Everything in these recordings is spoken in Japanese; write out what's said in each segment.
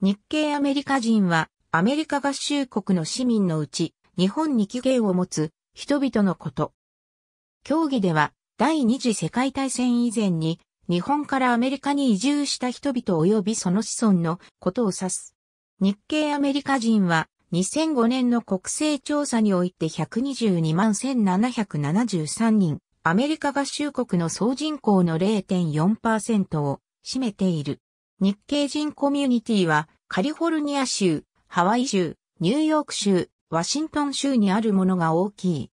日系アメリカ人はアメリカ合衆国の市民のうち日本に起源を持つ人々のこと。協議では第二次世界大戦以前に日本からアメリカに移住した人々及びその子孫のことを指す。日系アメリカ人は2005年の国勢調査において122万1773人、アメリカ合衆国の総人口の0.4%を占めている。日系人コミュニティはカリフォルニア州、ハワイ州、ニューヨーク州、ワシントン州にあるものが大きい。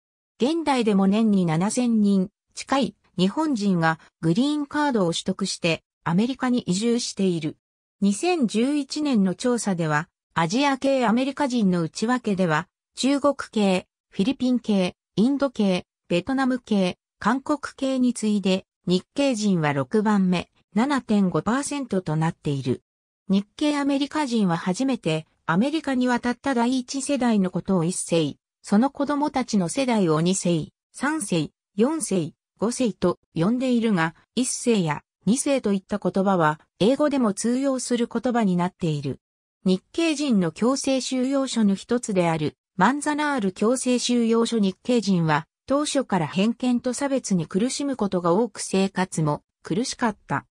現代でも年に7000人近い日本人がグリーンカードを取得してアメリカに移住している。2011年の調査ではアジア系アメリカ人の内訳では中国系、フィリピン系、インド系、ベトナム系、韓国系に次いで日系人は6番目。7.5%となっている。日系アメリカ人は初めてアメリカに渡った第一世代のことを一世、その子供たちの世代を二世、三世、四世、五世と呼んでいるが、一世や二世といった言葉は英語でも通用する言葉になっている。日系人の強制収容所の一つであるマンザナール強制収容所日系人は当初から偏見と差別に苦しむことが多く生活も苦しかった。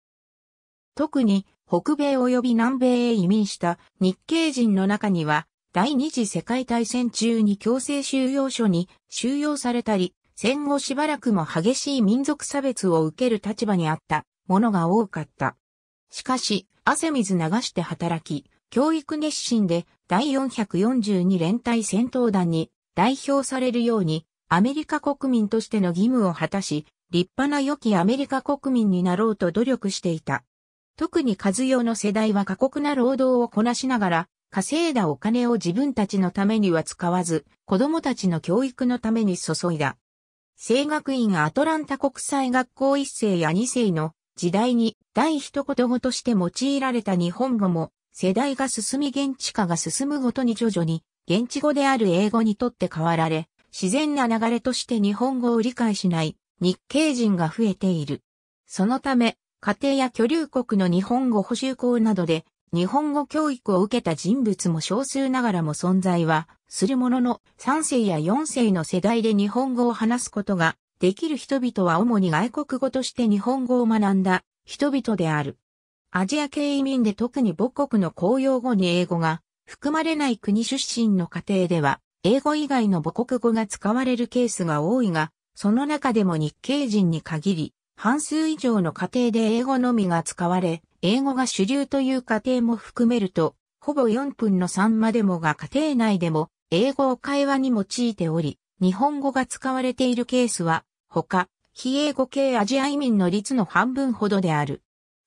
特に北米及び南米へ移民した日系人の中には、第二次世界大戦中に強制収容所に収容されたり、戦後しばらくも激しい民族差別を受ける立場にあったものが多かった。しかし、汗水流して働き、教育熱心で第442連隊戦闘団に代表されるように、アメリカ国民としての義務を果たし、立派な良きアメリカ国民になろうと努力していた。特に和代の世代は過酷な労働をこなしながら、稼いだお金を自分たちのためには使わず、子供たちの教育のために注いだ。生学院アトランタ国際学校一世や二世の時代に第一言語として用いられた日本語も、世代が進み現地化が進むごとに徐々に、現地語である英語にとって変わられ、自然な流れとして日本語を理解しない日系人が増えている。そのため、家庭や居留国の日本語補修校などで日本語教育を受けた人物も少数ながらも存在はするものの3世や4世の世代で日本語を話すことができる人々は主に外国語として日本語を学んだ人々である。アジア系移民で特に母国の公用語に英語が含まれない国出身の家庭では英語以外の母国語が使われるケースが多いが、その中でも日系人に限り、半数以上の家庭で英語のみが使われ、英語が主流という家庭も含めると、ほぼ4分の3までもが家庭内でも、英語を会話に用いており、日本語が使われているケースは、他、非英語系アジア移民の率の半分ほどである。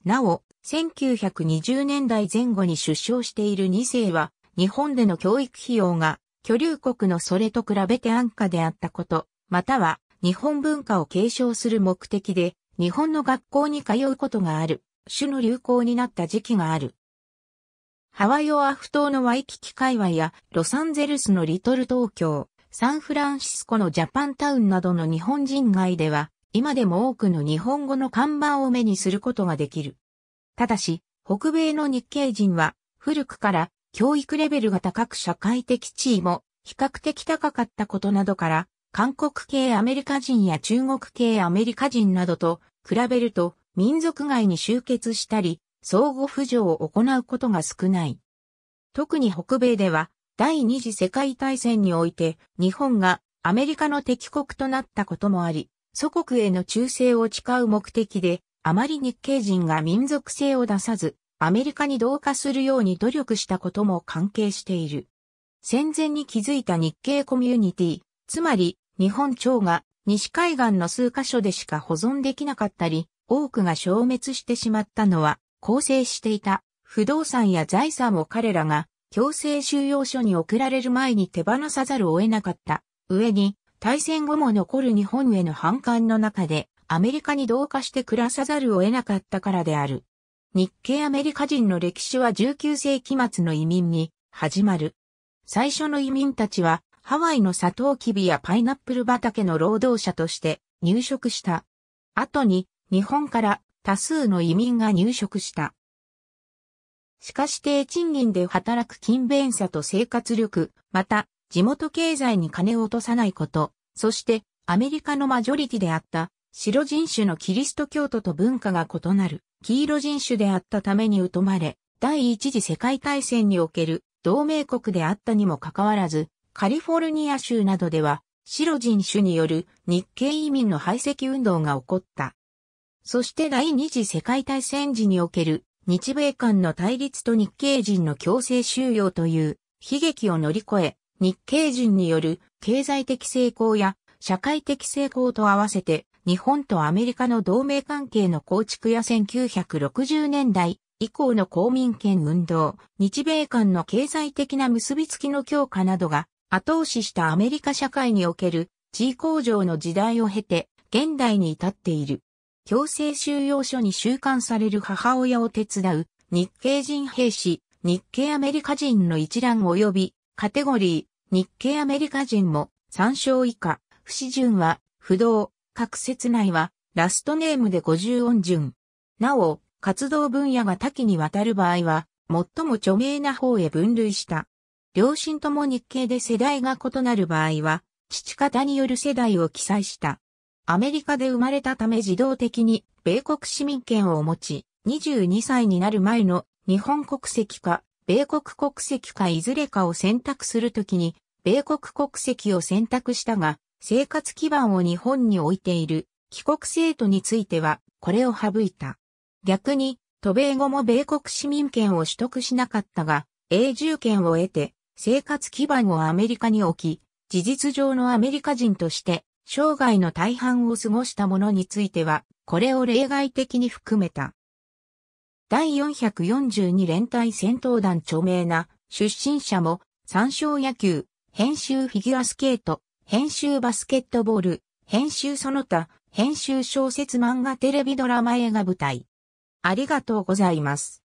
なお、1920年代前後に出生している2世は、日本での教育費用が、居留国のそれと比べて安価であったこと、または、日本文化を継承する目的で、日本の学校に通うことがある、種の流行になった時期がある。ハワイオアフ島のワイキキ界隈や、ロサンゼルスのリトル東京、サンフランシスコのジャパンタウンなどの日本人街では、今でも多くの日本語の看板を目にすることができる。ただし、北米の日系人は、古くから教育レベルが高く社会的地位も比較的高かったことなどから、韓国系アメリカ人や中国系アメリカ人などと比べると民族外に集結したり、相互扶助を行うことが少ない。特に北米では第二次世界大戦において日本がアメリカの敵国となったこともあり、祖国への忠誠を誓う目的で、あまり日系人が民族性を出さず、アメリカに同化するように努力したことも関係している。戦前に築いた日系コミュニティ、つまり日本蝶が西海岸の数カ所でしか保存できなかったり、多くが消滅してしまったのは、構成していた不動産や財産を彼らが強制収容所に送られる前に手放さざるを得なかった上に、大戦後も残る日本への反感の中で、アメリカに同化して暮らさざるを得なかったからである。日系アメリカ人の歴史は19世紀末の移民に始まる。最初の移民たちはハワイのサトウキビやパイナップル畑の労働者として入植した。後に日本から多数の移民が入植した。しかし低賃金で働く勤勉さと生活力、また地元経済に金を落とさないこと、そしてアメリカのマジョリティであった白人種のキリスト教徒と文化が異なる黄色人種であったために疎まれ、第一次世界大戦における同盟国であったにもかかわらず、カリフォルニア州などでは、白人種による日系移民の排斥運動が起こった。そして第二次世界大戦時における日米間の対立と日系人の強制収容という悲劇を乗り越え、日系人による経済的成功や社会的成功と合わせて日本とアメリカの同盟関係の構築や1960年代以降の公民権運動、日米間の経済的な結びつきの強化などが後押ししたアメリカ社会における地位向上の時代を経て現代に至っている。強制収容所に収監される母親を手伝う日系人兵士、日系アメリカ人の一覧及びカテゴリー、日系アメリカ人も参照以下、不死順は不動、各説内はラストネームで50音順。なお、活動分野が多岐にわたる場合は、最も著名な方へ分類した。両親とも日系で世代が異なる場合は、父方による世代を記載した。アメリカで生まれたため自動的に米国市民権を持ち、22歳になる前の日本国籍か、米国国籍かいずれかを選択するときに、米国国籍を選択したが、生活基盤を日本に置いている帰国生徒については、これを省いた。逆に、渡米後も米国市民権を取得しなかったが、永住権を得て、生活基盤をアメリカに置き、事実上のアメリカ人として、生涯の大半を過ごしたものについては、これを例外的に含めた。第442連隊戦闘団著名な出身者も、参照野球、編集フィギュアスケート、編集バスケットボール、編集その他、編集小説漫画テレビドラマ映画舞台。ありがとうございます。